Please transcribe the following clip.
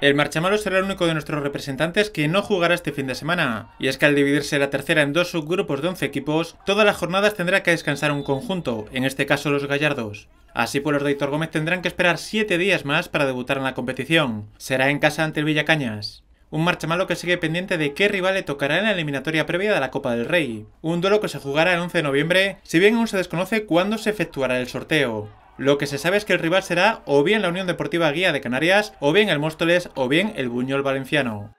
El Marchamalo será el único de nuestros representantes que no jugará este fin de semana, y es que al dividirse la tercera en dos subgrupos de 11 equipos, todas las jornadas tendrá que descansar un conjunto, en este caso los gallardos. Así pues los de Hitor Gómez tendrán que esperar 7 días más para debutar en la competición. Será en casa ante el Villacañas. Un marchamalo que sigue pendiente de qué rival le tocará en la eliminatoria previa de la Copa del Rey. Un duelo que se jugará el 11 de noviembre, si bien aún se desconoce cuándo se efectuará el sorteo. Lo que se sabe es que el rival será o bien la Unión Deportiva Guía de Canarias, o bien el Móstoles, o bien el Buñol Valenciano.